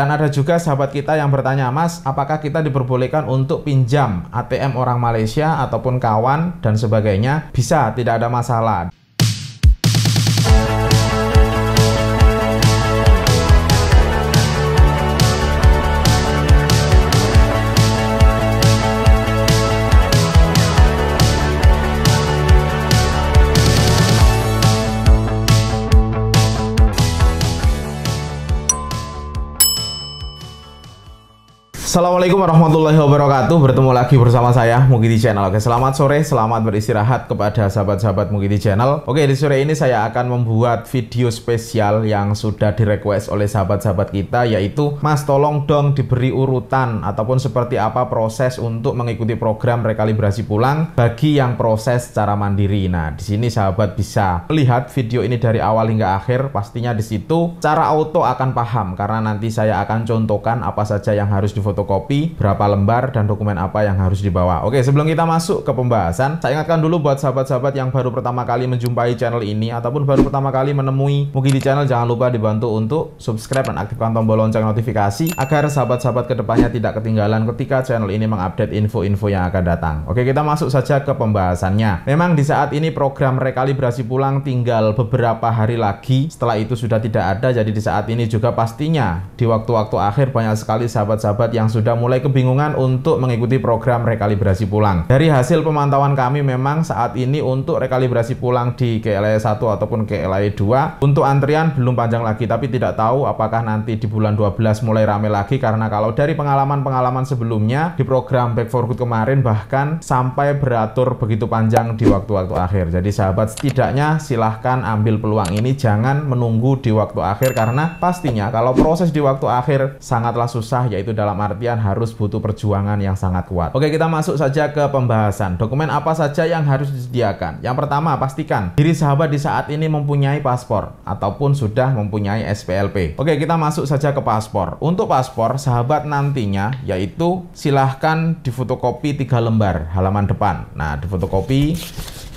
Dan ada juga sahabat kita yang bertanya, Mas, apakah kita diperbolehkan untuk pinjam ATM orang Malaysia ataupun kawan dan sebagainya? Bisa, tidak ada masalah. Assalamualaikum warahmatullahi wabarakatuh Bertemu lagi bersama saya Mukidi Channel Oke selamat sore, selamat beristirahat kepada sahabat-sahabat Mukidi Channel Oke di sore ini saya akan membuat video spesial yang sudah direquest oleh sahabat-sahabat kita Yaitu mas tolong dong diberi urutan Ataupun seperti apa proses untuk mengikuti program rekalibrasi pulang Bagi yang proses secara mandiri Nah di sini sahabat bisa lihat video ini dari awal hingga akhir Pastinya di situ cara auto akan paham Karena nanti saya akan contohkan apa saja yang harus difoto fotokopi, berapa lembar, dan dokumen apa yang harus dibawa. Oke, sebelum kita masuk ke pembahasan, saya ingatkan dulu buat sahabat-sahabat yang baru pertama kali menjumpai channel ini ataupun baru pertama kali menemui Mugi di channel, jangan lupa dibantu untuk subscribe dan aktifkan tombol lonceng notifikasi agar sahabat-sahabat kedepannya tidak ketinggalan ketika channel ini mengupdate info-info yang akan datang. Oke, kita masuk saja ke pembahasannya. Memang di saat ini program rekalibrasi pulang tinggal beberapa hari lagi. Setelah itu sudah tidak ada, jadi di saat ini juga pastinya di waktu-waktu akhir banyak sekali sahabat-sahabat yang sudah mulai kebingungan untuk mengikuti program rekalibrasi pulang. Dari hasil pemantauan kami memang saat ini untuk rekalibrasi pulang di KLI 1 e ataupun KLI 2 e untuk antrian belum panjang lagi tapi tidak tahu apakah nanti di bulan 12 mulai rame lagi karena kalau dari pengalaman-pengalaman sebelumnya di program Back for Good kemarin bahkan sampai beratur begitu panjang di waktu-waktu akhir. Jadi sahabat setidaknya silahkan ambil peluang ini jangan menunggu di waktu akhir karena pastinya kalau proses di waktu akhir sangatlah susah yaitu dalam arti kematian harus butuh perjuangan yang sangat kuat. Oke, kita masuk saja ke pembahasan. Dokumen apa saja yang harus disediakan? Yang pertama, pastikan diri sahabat di saat ini mempunyai paspor ataupun sudah mempunyai SPLP. Oke, kita masuk saja ke paspor. Untuk paspor, sahabat nantinya yaitu silahkan difotokopi tiga lembar halaman depan. Nah, difotokopi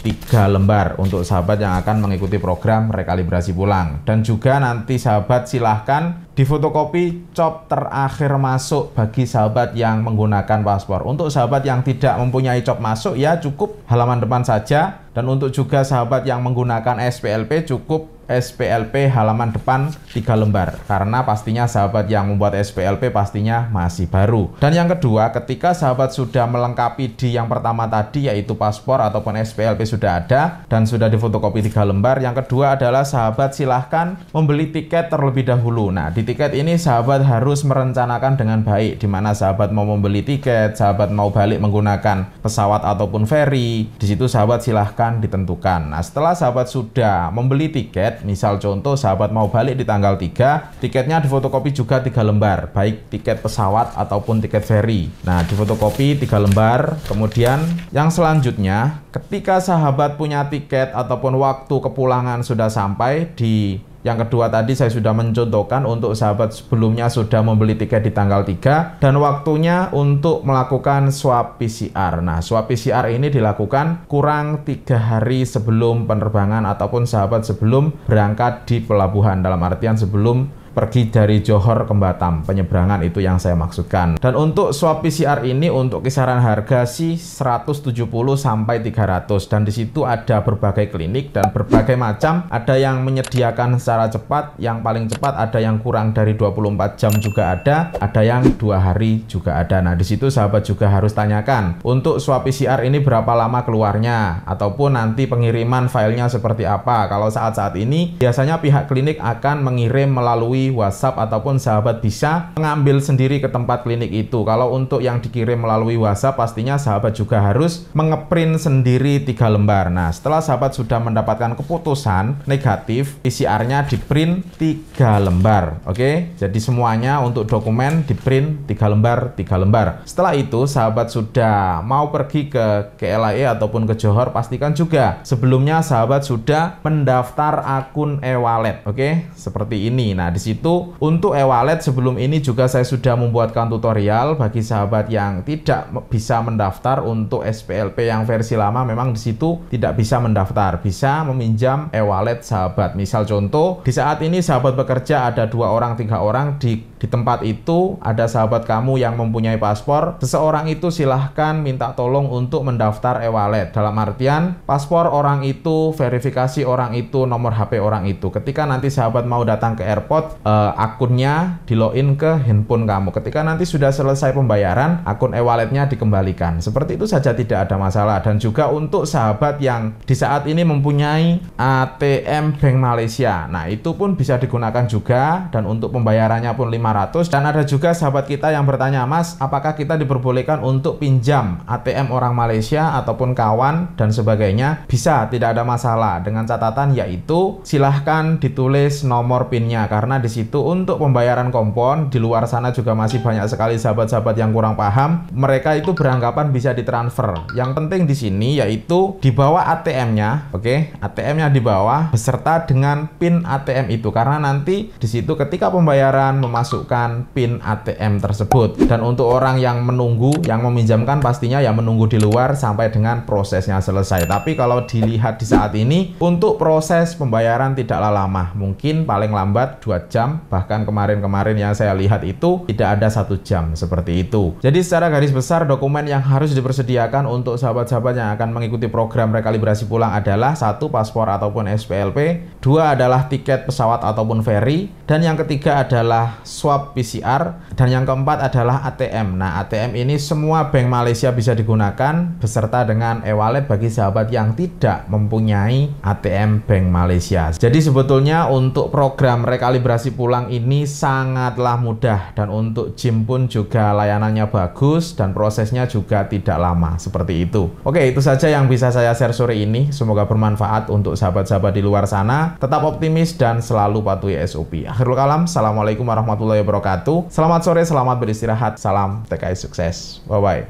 tiga lembar untuk sahabat yang akan mengikuti program rekalibrasi pulang dan juga nanti sahabat silahkan difotokopi cop terakhir masuk bagi sahabat yang menggunakan paspor untuk sahabat yang tidak mempunyai cop masuk ya cukup halaman depan saja dan untuk juga sahabat yang menggunakan SPLP cukup SPLP halaman depan tiga lembar karena pastinya sahabat yang membuat SPLP pastinya masih baru dan yang kedua ketika sahabat sudah melengkapi di yang pertama tadi yaitu paspor ataupun SPLP sudah ada dan sudah difotokopi tiga lembar yang kedua adalah sahabat silahkan membeli tiket terlebih dahulu nah di tiket ini sahabat harus merencanakan dengan baik di mana sahabat mau membeli tiket sahabat mau balik menggunakan pesawat ataupun ferry di situ sahabat silahkan akan ditentukan. Nah, setelah sahabat sudah membeli tiket, misal contoh sahabat mau balik di tanggal 3, tiketnya difotokopi juga tiga lembar, baik tiket pesawat ataupun tiket ferry. Nah, difotokopi tiga lembar, kemudian yang selanjutnya ketika sahabat punya tiket ataupun waktu kepulangan sudah sampai di yang kedua tadi saya sudah mencontohkan untuk sahabat sebelumnya sudah membeli tiket di tanggal 3 dan waktunya untuk melakukan swab PCR. Nah, swab PCR ini dilakukan kurang tiga hari sebelum penerbangan ataupun sahabat sebelum berangkat di pelabuhan dalam artian sebelum pergi dari Johor ke Batam. Penyeberangan itu yang saya maksudkan. Dan untuk swab PCR ini untuk kisaran harga sih 170 sampai 300 dan di situ ada berbagai klinik dan berbagai macam. Ada yang menyediakan secara cepat, yang paling cepat ada yang kurang dari 24 jam juga ada, ada yang dua hari juga ada. Nah, di situ sahabat juga harus tanyakan untuk swab PCR ini berapa lama keluarnya ataupun nanti pengiriman filenya seperti apa. Kalau saat-saat ini biasanya pihak klinik akan mengirim melalui WhatsApp ataupun sahabat bisa mengambil sendiri ke tempat klinik itu. Kalau untuk yang dikirim melalui WhatsApp pastinya sahabat juga harus mengeprint sendiri tiga lembar. Nah, setelah sahabat sudah mendapatkan keputusan negatif, PCR-nya diprint tiga lembar. Oke, jadi semuanya untuk dokumen diprint tiga lembar, tiga lembar. Setelah itu sahabat sudah mau pergi ke KLIA e ataupun ke Johor pastikan juga sebelumnya sahabat sudah mendaftar akun e-wallet. Oke, seperti ini. Nah, di sini situ. Untuk e-wallet sebelum ini juga saya sudah membuatkan tutorial bagi sahabat yang tidak bisa mendaftar untuk SPLP yang versi lama memang di situ tidak bisa mendaftar, bisa meminjam e-wallet sahabat. Misal contoh, di saat ini sahabat bekerja ada dua orang, tiga orang di di tempat itu ada sahabat kamu yang mempunyai paspor, seseorang itu silahkan minta tolong untuk mendaftar e-wallet. Dalam artian, paspor orang itu, verifikasi orang itu, nomor HP orang itu. Ketika nanti sahabat mau datang ke airport, eh, akunnya di login ke handphone kamu. Ketika nanti sudah selesai pembayaran, akun e-walletnya dikembalikan. Seperti itu saja tidak ada masalah. Dan juga untuk sahabat yang di saat ini mempunyai ATM Bank Malaysia. Nah, itu pun bisa digunakan juga dan untuk pembayarannya pun 500 dan ada juga sahabat kita yang bertanya Mas apakah kita diperbolehkan untuk pinjam ATM orang Malaysia ataupun kawan dan sebagainya bisa tidak ada masalah dengan catatan yaitu silahkan ditulis nomor pinnya karena disitu untuk pembayaran kompon di luar sana juga masih banyak sekali sahabat-sahabat yang kurang paham mereka itu beranggapan bisa ditransfer yang penting di sini yaitu dibawa ATM-nya oke okay? ATM-nya di bawah beserta dengan pin ATM itu karena nanti disitu ketika pembayaran memasuki memasukkan PIN ATM tersebut. Dan untuk orang yang menunggu, yang meminjamkan pastinya ya menunggu di luar sampai dengan prosesnya selesai. Tapi kalau dilihat di saat ini, untuk proses pembayaran tidaklah lama. Mungkin paling lambat 2 jam, bahkan kemarin-kemarin yang saya lihat itu tidak ada satu jam seperti itu. Jadi secara garis besar dokumen yang harus dipersediakan untuk sahabat-sahabat yang akan mengikuti program rekalibrasi pulang adalah satu paspor ataupun SPLP, dua adalah tiket pesawat ataupun ferry dan yang ketiga adalah swab PCR dan yang keempat adalah ATM. Nah, ATM ini semua bank Malaysia bisa digunakan beserta dengan e-wallet bagi sahabat yang tidak mempunyai ATM Bank Malaysia. Jadi sebetulnya untuk program rekalibrasi pulang ini sangatlah mudah dan untuk gym pun juga layanannya bagus dan prosesnya juga tidak lama seperti itu. Oke, itu saja yang bisa saya share sore ini. Semoga bermanfaat untuk sahabat-sahabat di luar sana. Tetap optimis dan selalu patuhi SOP. Akhirul kalam, Assalamualaikum warahmatullahi wabarakatuh. Selamat sore, selamat beristirahat. Salam TKI sukses. Bye-bye.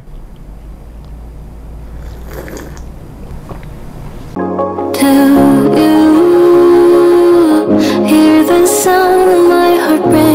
Tell you, hear the sound of my heart break.